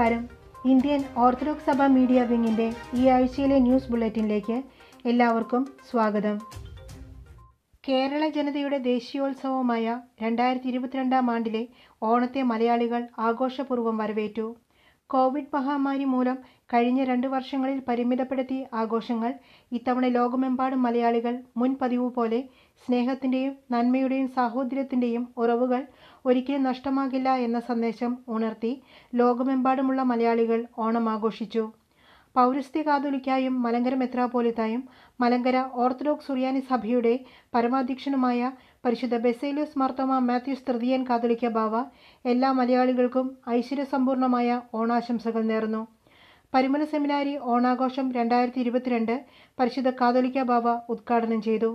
നമസ്കാരം Indian Orthodox സഭ media വിങ്ങിൻ്റെ ഈ ആഴ്ചയിലെ ന്യൂസ് ബുള്ളറ്റിനിലേക്ക് എല്ലാവർക്കും സ്വാഗതം കേരള ജനതയുടെ ദേശീയോത്സവമായ രണ്ടായിരത്തി ഇരുപത്തിരണ്ടാം ആണ്ടിലെ ഓണത്തെ മലയാളികൾ ആഘോഷപൂർവ്വം വരവേറ്റു കോവിഡ് മഹാമാരി മൂലം കഴിഞ്ഞ രണ്ട് വർഷങ്ങളിൽ പരിമിതപ്പെടുത്തിയ ആഘോഷങ്ങൾ ഇത്തവണ ലോകമെമ്പാടും മലയാളികൾ മുൻ പതിവ് പോലെ സ്നേഹത്തിൻ്റെയും നന്മയുടെയും സാഹോദര്യത്തിൻ്റെയും ഉറവുകൾ ഒരിക്കലും നഷ്ടമാകില്ല എന്ന സന്ദേശം ഉണർത്തി ലോകമെമ്പാടുമുള്ള മലയാളികൾ ഓണം ആഘോഷിച്ചു പൗരസ്ത്യ കാതോലിക്കായും മലങ്കര മെത്രാപോലിത്തായും മലങ്കര ഓർത്തഡോക്സ് സുറിയാനി സഭയുടെ പരമാധ്യക്ഷനുമായ പരിശുദ്ധ ബെസേലിയസ് മാർത്തോമ മാത്യൂസ് തൃതീയൻ കാതോലിക്ക ബാവ എല്ലാ മലയാളികൾക്കും ഐശ്വര്യസമ്പൂർണമായ ഓണാശംസകൾ നേർന്നു പരിമല സെമിനാരി ഓണാഘോഷം രണ്ടായിരത്തി ഇരുപത്തിരണ്ട് പരിശുദ്ധ കാതോലിക്ക ബാവ ഉദ്ഘാടനം ചെയ്തു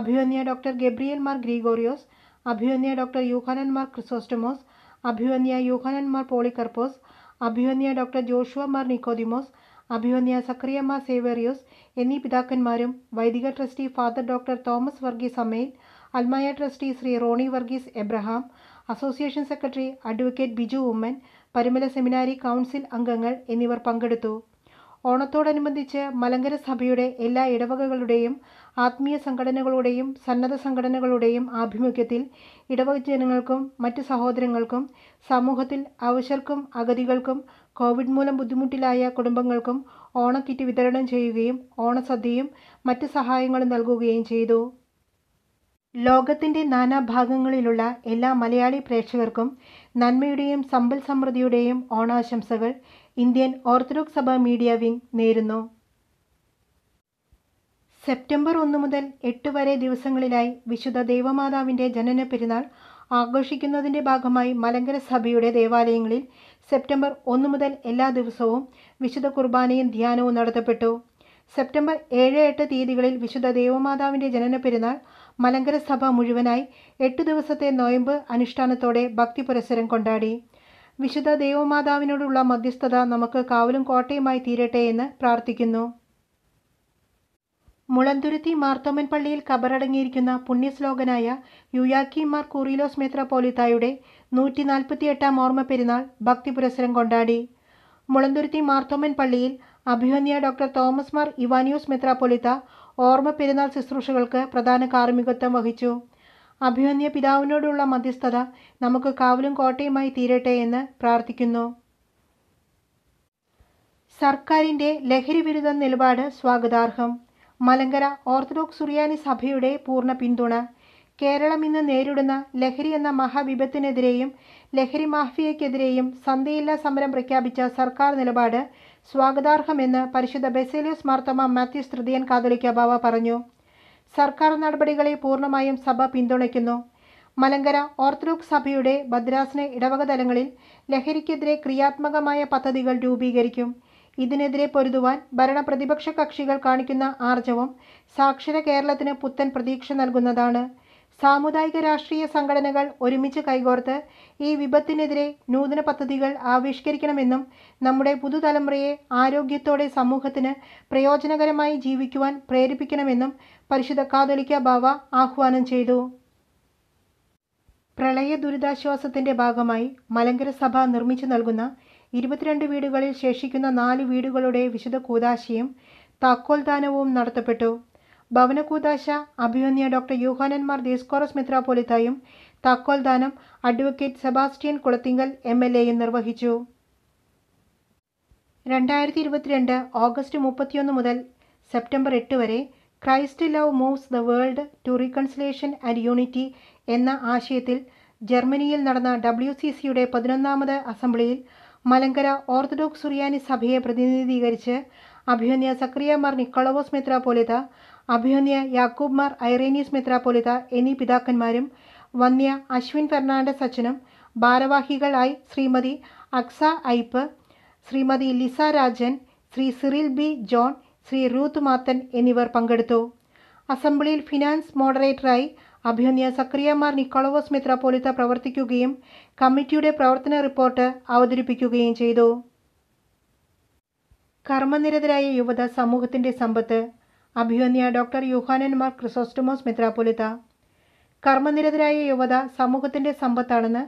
അഭിമന്യ ഡോക്ടർ ഗബ്രിയൽ മാർ ഗ്രിഗോറിയോസ് അഭിവന്യ ഡോക്ടർ യൂഹാനന്മാർ ക്രിസോസ്റ്റമോസ് അഭിവന്യ യൂഹാനന്മാർ പോളികർപ്പോസ് അഭിവന്യ ഡോക്ടർ ജോഷുവമാർ നിക്കോദിമോസ് അഭിവന്യ സക്രിയമ്മ സേവേറിയോസ് എന്നീ പിതാക്കന്മാരും വൈദിക trustee father doctor Thomas Varghese അമ്മയിൽ അൽമായ trustee Shri Ronnie Varghese Abraham association secretary advocate Biju Oommen Parumala seminary council അംഗങ്ങൾ എന്നിവർ പങ്കെടുത്തു ഓണത്തോടനുബന്ധിച്ച് മലങ്കര സഭയുടെ എല്ലാ ഇടവകകളുടെയും ആത്മീയ സംഘടനകളുടെയും സന്നദ്ധ സംഘടനകളുടെയും ആഭിമുഖ്യത്തിൽ ഇടവക ജനങ്ങൾക്കും മറ്റ് സഹോദരങ്ങൾക്കും സമൂഹത്തിൽ അവശർക്കും അഗതികൾക്കും കോവിഡ് മൂലം ബുദ്ധിമുട്ടിലായ കുടുംബങ്ങൾക്കും ഓണക്കിറ്റ് വിതരണം ചെയ്യുകയും ഓണസദ്യയും മറ്റ് സഹായങ്ങളും നൽകുകയും ചെയ്തു ലോകത്തിൻ്റെ നാനാഭാഗങ്ങളിലുള്ള എല്ലാ മലയാളി പ്രേക്ഷകർക്കും നന്മയുടെയും സമ്പൽ സമൃദ്ധിയുടെയും ഓണാശംസകൾ ഇന്ത്യൻ ഓർത്തഡോക്സ് സഭ മീഡിയ വിംഗ് നേരുന്നു സെപ്റ്റംബർ ഒന്ന് മുതൽ എട്ട് വരെ ദിവസങ്ങളിലായി വിശുദ്ധ ദേവമാതാവിൻ്റെ ജനന പെരുന്നാൾ ആഘോഷിക്കുന്നതിൻ്റെ ഭാഗമായി മലങ്കര സഭയുടെ ദേവാലയങ്ങളിൽ സെപ്റ്റംബർ ഒന്ന് മുതൽ എല്ലാ ദിവസവും വിശുദ്ധ കുർബാനയും ധ്യാനവും നടത്തപ്പെട്ടു സെപ്റ്റംബർ ഏഴ് എട്ട് തീയതികളിൽ വിശുദ്ധ ദേവമാതാവിൻ്റെ ജനന പെരുന്നാൾ മലങ്കര സഭ മുഴുവനായി എട്ട് ദിവസത്തെ നോയമ്പ് അനുഷ്ഠാനത്തോടെ ഭക്തി പുരസ്സരം കൊണ്ടാടി വിശുദ്ധ ദേവമാതാവിനോടുള്ള മധ്യസ്ഥത നമുക്ക് കാവലും കോട്ടയുമായി തീരട്ടെ എന്ന് പ്രാർത്ഥിക്കുന്നു മുളന്തുരുത്തി മാർത്തോമൻ പള്ളിയിൽ കബറടങ്ങിയിരിക്കുന്ന പുണ്യശ്ലോകനായ യുയാക്കിമാർ കൂറിലോസ് മെത്രാപോലിത്തായുടെ നൂറ്റി നാൽപ്പത്തിയെട്ടാം ഓർമ്മ പെരുന്നാൾ ഭക്തി പുരസരം കൊണ്ടാടി മുളന്തുരുത്തി മാർത്തോമൻ പള്ളിയിൽ അഭിമന്യ ഡോക്ടർ തോമസ് മാർ ഇവാനിയോസ് മെത്രാപോലിത്ത ഓർമ്മ പെരുന്നാൾ ശുശ്രൂഷകൾക്ക് പ്രധാന കാർമ്മികത്വം വഹിച്ചു അഭിമന്യ പിതാവിനോടുള്ള മധ്യസ്ഥത നമുക്ക് കാവലും കോട്ടയുമായി തീരട്ടെ എന്ന് പ്രാർത്ഥിക്കുന്നു സർക്കാരിൻ്റെ ലഹരിവിരുദ്ധ നിലപാട് സ്വാഗതാർഹം മലങ്കര ഓർത്തഡോക്സ് സുറിയാനി സഭയുടെ പൂർണ്ണ പിന്തുണ കേരളം ഇന്ന് നേരിടുന്ന ലഹരി എന്ന മഹാവിപത്തിനെതിരെയും ലഹരി മാഫിയയ്ക്കെതിരെയും സന്ധിയില്ലാ സമരം പ്രഖ്യാപിച്ച സർക്കാർ നിലപാട് സ്വാഗതാർഹമെന്ന് പരിശുദ്ധ ബെസേലിയോസ് മാർത്തമ മാത്യൂസ് തൃതീയൻ കാതോലിക്ക ബാവ പറഞ്ഞു സർക്കാർ നടപടികളെ പൂർണ്ണമായും സഭ പിന്തുണയ്ക്കുന്നു മലങ്കര ഓർത്തഡോക്സ് സഭയുടെ ഭദ്രാസന ഇടവക തലങ്ങളിൽ ലഹരിക്കെതിരെ ക്രിയാത്മകമായ പദ്ധതികൾ രൂപീകരിക്കും ഇതിനെതിരെ പൊരുതുവാൻ ഭരണപ്രതിപക്ഷ കക്ഷികൾ കാണിക്കുന്ന ആർജവം സാക്ഷര കേരളത്തിന് പുത്തൻ പ്രതീക്ഷ നൽകുന്നതാണ് സാമുദായിക രാഷ്ട്രീയ സംഘടനകൾ ഒരുമിച്ച് കൈകോർത്ത് ഈ വിപത്തിനെതിരെ നൂതന പദ്ധതികൾ ആവിഷ്കരിക്കണമെന്നും നമ്മുടെ പുതുതലമുറയെ ആരോഗ്യത്തോടെ സമൂഹത്തിന് പ്രയോജനകരമായി ജീവിക്കുവാൻ പ്രേരിപ്പിക്കണമെന്നും പരിശുദ്ധ കാതോലിക്ക ബാവ ആഹ്വാനം ചെയ്തു പ്രളയ ദുരിതാശ്വാസത്തിന്റെ ഭാഗമായി മലങ്കര സഭ നിർമ്മിച്ചു നൽകുന്ന ഇരുപത്തിരണ്ട് വീടുകളിൽ ശേഷിക്കുന്ന നാല് വീടുകളുടെ വിശുദ്ധ കൂതാശയും താക്കോൽദാനവും നടത്തപ്പെട്ടു ഭവന കൂതാശ അഭിമന്യ ഡോക്ടർ യൂഹാനന്മാർ ദേസ്കോറസ് മിത്രാപോലിത്തായും താക്കോൽദാനം advocate Sebastian Kulathinkal M L എയും നിർവഹിച്ചു രണ്ടായിരത്തി ഇരുപത്തിരണ്ട് ഓഗസ്റ്റ് മുപ്പത്തിയൊന്ന് മുതൽ സെപ്റ്റംബർ എട്ട് വരെ Christ love moves the world to reconciliation and unity എന്ന ആശയത്തിൽ ജർമ്മനിയിൽ നടന്ന ഡബ്ല്യു സി സിയുടെ പതിനൊന്നാമത് അസംബ്ലിയിൽ മലങ്കര ഓർത്തഡോക്സ് സുറിയാനി സഭയെ പ്രതിനിധീകരിച്ച് അഭിനന്യ സക്രിയമാർ മാർ നിക്കോളവോസ് പോലിത അഭിനന്യ യാക്കൂബ് മാർ ഐറേനീസ് പോലിത എന്നീ പിതാക്കന്മാരും വന്യ അശ്വിൻ ഫെർണാണ്ടസ് അച്ഛനും ഭാരവാഹികളായി Shrimati Aksa Ipe Shrimati Lisa Rajan Shri Cyril B John Shri Ruth Mathan എന്നിവർ പങ്കെടുത്തു അസംബ്ലിയിൽ ഫിനാൻസ് മോഡറേറ്ററായി അഭിനന്യ സക്രിയമാർ നിക്കോളോവസ് മെത്രാപ്പോലിത്ത പ്രവർത്തിക്കുകയും കമ്മിറ്റിയുടെ പ്രവർത്തന റിപ്പോർട്ട് അവതരിപ്പിക്കുകയും ചെയ്തു കർമ്മനിരതരായ യുവത സമൂഹത്തിൻ്റെ സമ്പത്ത് അഭിവന്യ ഡോക്ടർ യുഹാനന്മാർ ക്രിസോസ്റ്റമോസ് മെത്രാപ്പൊലിത്ത കർമ്മനിരതരായ യുവത സമൂഹത്തിൻ്റെ സമ്പത്താണെന്ന്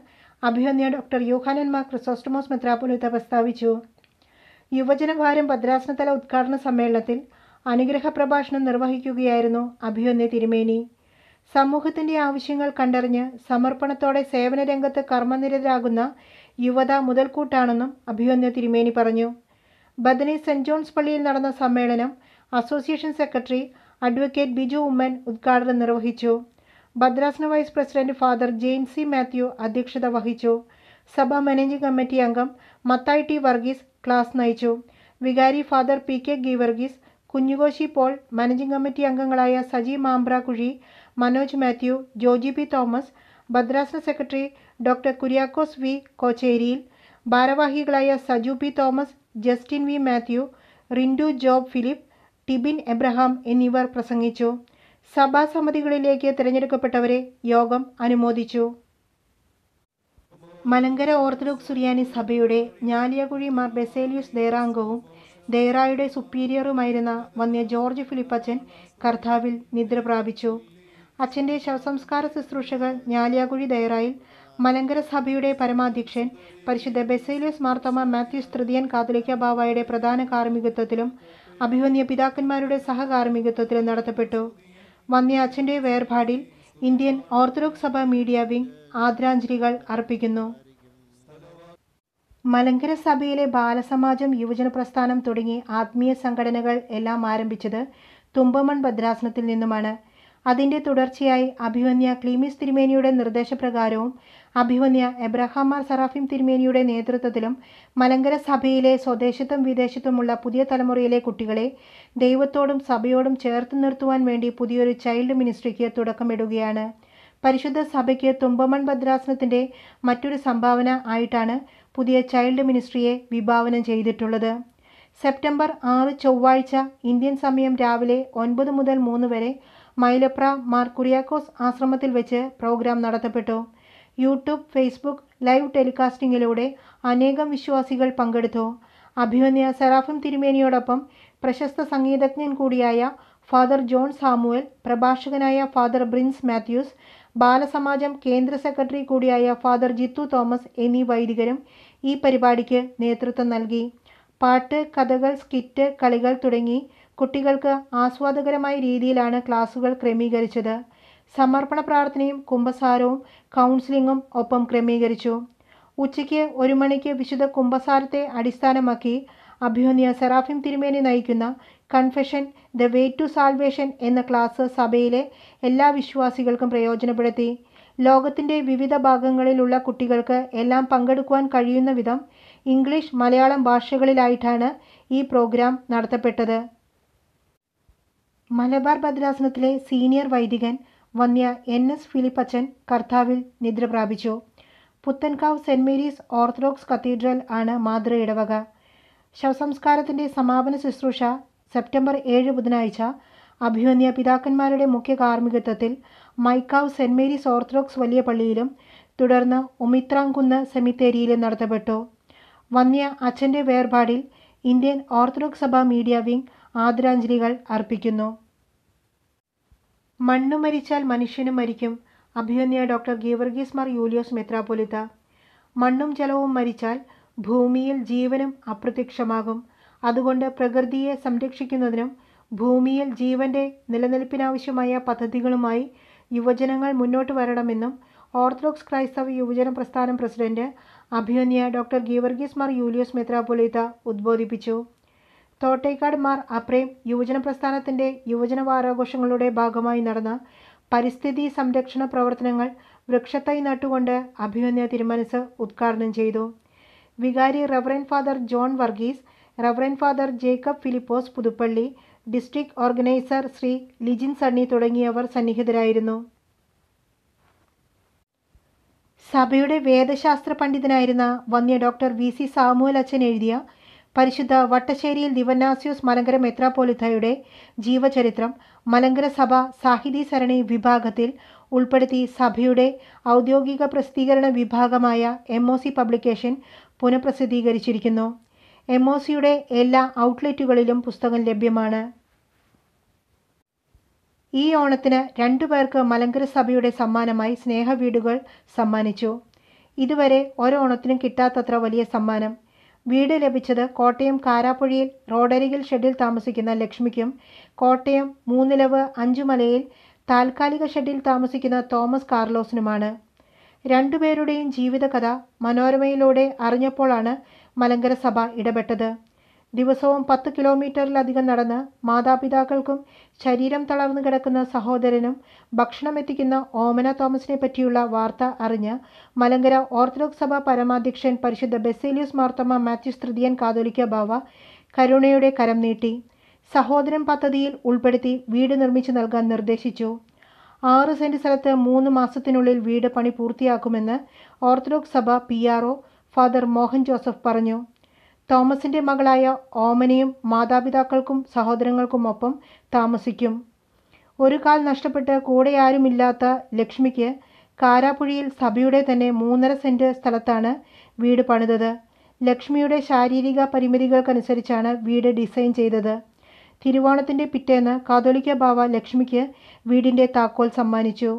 അഭിവന്യ ഡോക്ടർ യുഹാനന്മാർ ക്രിസോസ്റ്റമോസ് മെത്രാപ്പൊലിത്ത പ്രസ്താവിച്ചു യുവജന ഭാരം ഭദ്രാസനതല ഉദ്ഘാടന സമ്മേളനത്തിൽ അനുഗ്രഹ പ്രഭാഷണം നിർവഹിക്കുകയായിരുന്നു അഭിയൊന്നി തിരുമേനി സമൂഹത്തിൻ്റെ ആവശ്യങ്ങൾ കണ്ടറിഞ്ഞ് സമർപ്പണത്തോടെ സേവന രംഗത്ത് കർമ്മനിരതരാകുന്ന യുവത മുതൽക്കൂട്ടാണെന്നും അഭിയൊന്നി തിരുമേനി പറഞ്ഞു ബദനി സെൻറ് ജോൺസ് പള്ളിയിൽ നടന്ന സമ്മേളനം association secretary advocate Biju Oommen ഉദ്ഘാടനം നിർവഹിച്ചു ഭദ്രാസന vice president father Jain C Mathew അധ്യക്ഷത വഹിച്ചു സഭാ മാനേജിംഗ് കമ്മിറ്റി അംഗം മത്തായി ടി വർഗീസ് ക്ലാസ് നയിച്ചു വികാരി father P K Geevarghese Kunjukoshy Paul managing committee അംഗങ്ങളായ Saji Mambrakuzhi Manoj Mathew Joji P Thomas ഭദ്രാസന secretary doctor Kuriakose V Kocheril ഭാരവാഹികളായ Saju P Thomas Justin V Mathew Rindu Job Philip Tibin Abraham എന്നിവർ പ്രസംഗിച്ചു സഭാസമിതികളിലേക്ക് തിരഞ്ഞെടുക്കപ്പെട്ടവരെ യോഗം അനുമോദിച്ചു മലങ്കര ഓർത്തഡോക്സ് സുറിയാനി സഭയുടെ ഞാലിയകുഴി മാർ ബെസേലിയസ് ദേറാംഗവും ദേറായുടെ സുപ്പീരിയറുമായിരുന്ന വന്യ ജോർജ് ഫിലിപ്പച്ചൻ കർത്താവിൽ നിദ്ര പ്രാപിച്ചു അച്ഛൻ്റെ ശവസംസ്കാര ശുശ്രൂഷകൾ ഞാലിയാകുഴി ദേറായിൽ മലങ്കര സഭയുടെ പരമാധ്യക്ഷൻ പരിശുദ്ധ ബെസേലിയസ് മാർത്തമ മാത്യൂസ് തൃതീയൻ കാതലിക്ക ബാവായുടെ പ്രധാന കാർമ്മികത്വത്തിലും അഭിമന്യ പിതാക്കന്മാരുടെ സഹകാർമ്മികത്വത്തിലും നടത്തപ്പെട്ടു വന്യ അച്ഛൻ്റെ വേർപാടിൽ ഇന്ത്യൻ ഓർത്തഡോക്സ് സഭ മീഡിയ വിംഗ് ആദരാഞ്ജലികൾ അർപ്പിക്കുന്നു മലങ്കര സഭയിലെ ബാലസമാജം യുവജന പ്രസ്ഥാനം തുടങ്ങി ആത്മീയ സംഘടനകൾ എല്ലാം ആരംഭിച്ചത് തുമ്പമൺ ഭദ്രാസനത്തിൽ നിന്നുമാണ് അതിൻ്റെ തുടർച്ചയായി അഭിമന്യ ക്ലീമിസ് തിരുമേനിയുടെ നിർദ്ദേശപ്രകാരവും അഭിമന്യ മാർ സറാഫിം തിരുമേനിയുടെ നേതൃത്വത്തിലും മലങ്കര സഭയിലെ സ്വദേശത്തും വിദേശത്തുമുള്ള പുതിയ തലമുറയിലെ കുട്ടികളെ ദൈവത്തോടും സഭയോടും ചേർത്ത് നിർത്തുവാൻ വേണ്ടി പുതിയൊരു ചൈൽഡ് മിനിസ്ട്രിക്ക് തുടക്കമിടുകയാണ് പരിശുദ്ധ സഭയ്ക്ക് തുമ്പമൺ ഭദ്രാസനത്തിൻ്റെ മറ്റൊരു സംഭാവന ആയിട്ടാണ് പുതിയ ചൈൽഡ് മിനിസ്ട്രിയെ വിഭാവനം ചെയ്തിട്ടുള്ളത് സെപ്റ്റംബർ ആറ് ചൊവ്വാഴ്ച ഇന്ത്യൻ സമയം രാവിലെ ഒൻപത് മുതൽ മൂന്ന് വരെ മൈലപ്ര മാർ കുറിയാക്കോസ് ആശ്രമത്തിൽ വെച്ച് പ്രോഗ്രാം നടത്തപ്പെട്ടു യൂട്യൂബ് ഫേസ്ബുക്ക് ലൈവ് ടെലികാസ്റ്റിംഗിലൂടെ അനേകം വിശ്വാസികൾ പങ്കെടുത്തു അഭിമന്യ സെറാഫിം തിരുമേനിയോടൊപ്പം പ്രശസ്ത സംഗീതജ്ഞൻ കൂടിയായ ഫാദർ ജോൺ സാമുവൽ പ്രഭാഷകനായ ഫാദർ ബ്രിൻസ് മാത്യൂസ് ബാലസമാജം കേന്ദ്ര സെക്രട്ടറി കൂടിയായ ഫാദർ ജിത്തു തോമസ് എന്നീ വൈദികരും ഈ പരിപാടിക്ക് നേതൃത്വം നൽകി പാട്ട് കഥകൾ സ്കിറ്റ് കളികൾ തുടങ്ങി കുട്ടികൾക്ക് ആസ്വാദകരമായ രീതിയിലാണ് ക്ലാസുകൾ ക്രമീകരിച്ചത് സമർപ്പണ പ്രാർത്ഥനയും കുംഭസാരവും കൗൺസിലിങ്ങും ഒപ്പം ക്രമീകരിച്ചു ഉച്ചയ്ക്ക് ഒരു മണിക്ക് വിശുദ്ധ കുംഭസാരത്തെ അടിസ്ഥാനമാക്കി അഭ്യോന്യ സെറാഫിം തിരുമേനി നയിക്കുന്ന confession the way to salvation എന്ന ക്ലാസ് സഭയിലെ എല്ലാ വിശ്വാസികൾക്കും പ്രയോജനപ്പെടുത്തി ലോകത്തിൻ്റെ വിവിധ ഭാഗങ്ങളിലുള്ള കുട്ടികൾക്ക് എല്ലാം പങ്കെടുക്കുവാൻ കഴിയുന്ന വിധം ഇംഗ്ലീഷ് മലയാളം ഭാഷകളിലായിട്ടാണ് ഈ പ്രോഗ്രാം നടത്തപ്പെട്ടത് മലബാർ ഭദ്രാസനത്തിലെ സീനിയർ വൈദികൻ വന്യ എൻ എസ് ഫിലിപ്പച്ചൻ കർത്താവിൽ നിദ്ര പ്രാപിച്ചു Puthencavu saint Mary's Orthodox cathedral ആണ് മാതൃ ഇടവക ശവസംസ്കാരത്തിൻ്റെ സമാപന ശുശ്രൂഷ സെപ്റ്റംബർ ഏഴ് ബുധനാഴ്ച അഭിവന്യ പിതാക്കന്മാരുടെ മുഖ്യ കാർമ്മികത്വത്തിൽ മൈക്കാവ് സെൻറ്റ് മേരീസ് ഓർത്തഡോക്സ് വലിയ പള്ളിയിലും തുടർന്ന് ഉമിത്രാംകുന്ന് സെമിത്തേരിയിലും നടത്തപ്പെട്ടു വന്യ അച്ഛൻ്റെ വേർപാടിൽ ഇന്ത്യൻ ഓർത്തഡോക്സ് സഭ മീഡിയ വിംഗ് ആദരാഞ്ജലികൾ അർപ്പിക്കുന്നു മണ്ണു മരിച്ചാൽ മനുഷ്യനും മരിക്കും അഭിയന്യ ഡോക്ടർ ഗീവർഗീസ് മാർ യൂലിയോസ് മെത്രാപൊലിത്ത മണ്ണും ജലവും മരിച്ചാൽ ഭൂമിയിൽ ജീവനും അപ്രത്യക്ഷമാകും അതുകൊണ്ട് പ്രകൃതിയെ സംരക്ഷിക്കുന്നതിനും ഭൂമിയിൽ ജീവന്റെ നിലനിൽപ്പിനാവശ്യമായ പദ്ധതികളുമായി യുവജനങ്ങൾ മുന്നോട്ട് വരണമെന്നും ഓർത്തഡോക്സ് ക്രൈസ്തവ യുവജന പ്രസ്ഥാനം പ്രസിഡന്റ് അഭിയന്യ ഡോക്ടർ ഗീവർഗീസ് മാർ യൂലിയോസ് മെത്രാപൊലിത്ത ഉദ്ബോധിപ്പിച്ചു തോട്ടേക്കാടുമാർ അപ്രേം യുവജന പ്രസ്ഥാനത്തിൻ്റെ യുവജന വാരാഘോഷങ്ങളുടെ ഭാഗമായി നടന്ന പരിസ്ഥിതി സംരക്ഷണ പ്രവർത്തനങ്ങൾ വൃക്ഷത്തൈ നട്ടുകൊണ്ട് അഭിമന്യ തിരുമനസ് ഉദ്ഘാടനം ചെയ്തു വികാരി reverend father John Varghese reverend father Jacob Philipose Puthuppally district organiser Shri Lijin Sunny തുടങ്ങിയവർ സന്നിഹിതരായിരുന്നു സഭയുടെ വേദശാസ്ത്ര പണ്ഡിതനായിരുന്ന വന്യ ഡോക്ടർ വി സി സാമുവൽ അച്ഛൻ എഴുതിയ പരിശുദ്ധ വട്ടശ്ശേരിയിൽ ദിവനാസ്യൂസ് മലങ്കര മെത്രാപ്പോലിത്തയുടെ ജീവചരിത്രം മലങ്കര സഭ സാഹിതി സരണി വിഭാഗത്തിൽ ഉൾപ്പെടുത്തി സഭയുടെ ഔദ്യോഗിക പ്രസിദ്ധീകരണ വിഭാഗമായ എം ഒ സി പബ്ലിക്കേഷൻ പുനഃപ്രസിദ്ധീകരിച്ചിരിക്കുന്നു എം ഒ സിയുടെ എല്ലാ ഔട്ട്ലെറ്റുകളിലും പുസ്തകം ലഭ്യമാണ് ഈ ഓണത്തിന് രണ്ടു പേർക്ക് മലങ്കര സഭയുടെ സമ്മാനമായി സ്നേഹവീടുകൾ സമ്മാനിച്ചു ഇതുവരെ ഒരോണത്തിനും കിട്ടാത്തത്ര വലിയ സമ്മാനം വീട് ലഭിച്ചത് കോട്ടയം കാരാപ്പുഴയിൽ റോഡരികിൽ ഷെഡിൽ താമസിക്കുന്ന ലക്ഷ്മിക്കും കോട്ടയം മൂന്നിലവ് അഞ്ചുമലയിൽ താൽക്കാലിക ഷെഡിൽ താമസിക്കുന്ന തോമസ് കാർലോസിനുമാണ് രണ്ടുപേരുടെയും ജീവിതകഥ മനോരമയിലൂടെ അറിഞ്ഞപ്പോഴാണ് മലങ്കര സഭ ഇടപെട്ടത് ദിവസവും പത്ത് കിലോമീറ്ററിലധികം നടന്ന് മാതാപിതാക്കൾക്കും ശരീരം തളർന്നു കിടക്കുന്ന സഹോദരനും ഭക്ഷണം എത്തിക്കുന്ന ഓമന തോമസിനെ പറ്റിയുള്ള വാർത്ത അറിഞ്ഞ് മലങ്കര ഓർത്തഡോക്സ് സഭ പരമാധ്യക്ഷൻ പരിശുദ്ധ ബെസേലിയസ് മാർത്തമ്മ മാത്യുസ് തൃതീയൻ കാതോലിക്ക ബാവ കരുണയുടെ കരം നീട്ടി സഹോദരൻ പദ്ധതിയിൽ ഉൾപ്പെടുത്തി വീട് നിർമ്മിച്ചു നൽകാൻ നിർദ്ദേശിച്ചു ആറ് സെൻറ്റ് സ്ഥലത്ത് മൂന്ന് മാസത്തിനുള്ളിൽ വീട് പണി പൂർത്തിയാക്കുമെന്ന് ഓർത്തഡോക്സ് സഭ പി ഫാദർ മോഹൻ ജോസഫ് പറഞ്ഞു തോമസിൻ്റെ മകളായ ഓമനയും മാതാപിതാക്കൾക്കും സഹോദരങ്ങൾക്കുമൊപ്പം താമസിക്കും ഒരു കാൽ നഷ്ടപ്പെട്ട് കൂടെ ആരുമില്ലാത്ത ലക്ഷ്മിക്ക് കാരാപ്പുഴിയിൽ സഭയുടെ തന്നെ മൂന്നര സെൻറ്റ് സ്ഥലത്താണ് വീട് പണിതത് ലക്ഷ്മിയുടെ ശാരീരിക പരിമിതികൾക്കനുസരിച്ചാണ് വീട് ഡിസൈൻ ചെയ്തത് തിരുവോണത്തിൻ്റെ പിറ്റേന്ന് കാതോലിക്ക ബാവ ലക്ഷ്മിക്ക് വീടിൻ്റെ താക്കോൽ സമ്മാനിച്ചു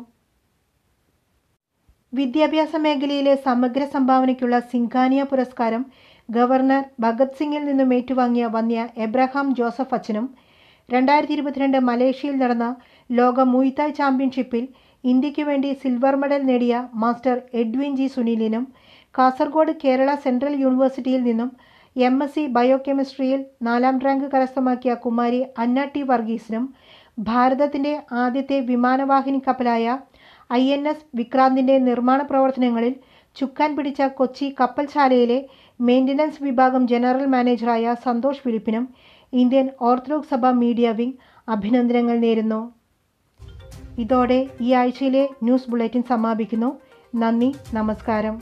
വിദ്യാഭ്യാസ മേഖലയിലെ സമഗ്ര സംഭാവനയ്ക്കുള്ള സിംഗാനിയ പുരസ്കാരം ഗവർണർ ഭഗത് സിംഗിൽ നിന്നും ഏറ്റുവാങ്ങിയ വന്യ എബ്രഹാം ജോസഫ് അച്ഛനും രണ്ടായിരത്തി ഇരുപത്തിരണ്ട് മലേഷ്യയിൽ നടന്ന ലോക മുയ്തായ് ചാമ്പ്യൻഷിപ്പിൽ ഇന്ത്യയ്ക്ക് വേണ്ടി സിൽവർ മെഡൽ നേടിയ മാസ്റ്റർ എഡ്വിൻ ജി സുനിലിനും കാസർഗോഡ് കേരള സെൻട്രൽ യൂണിവേഴ്സിറ്റിയിൽ നിന്നും എം എസ് സി ബയോകെമിസ്ട്രിയിൽ നാലാം റാങ്ക് കരസ്ഥമാക്കിയ കുമാരി അന്ന ടി വർഗീസിനും ഭാരതത്തിൻ്റെ ആദ്യത്തെ വിമാനവാഹിനി കപ്പലായ ഐ എൻ എസ് വിക്രാന്തിൻ്റെ നിർമ്മാണ പ്രവർത്തനങ്ങളിൽ ചുക്കാൻ പിടിച്ച കൊച്ചി കപ്പൽശാലയിലെ മെയിൻ്റനൻസ് വിഭാഗം ജനറൽ മാനേജറായ സന്തോഷ് ഫിലിപ്പിനും ഇന്ത്യൻ ഓർത്തഡോക്സ് സഭ മീഡിയ വിംഗ് അഭിനന്ദനങ്ങൾ നേരുന്നു ഇതോടെ ഈ ആഴ്ചയിലെ ന്യൂസ് ബുള്ളറ്റിൻ സമാപിക്കുന്നു നന്ദി നമസ്കാരം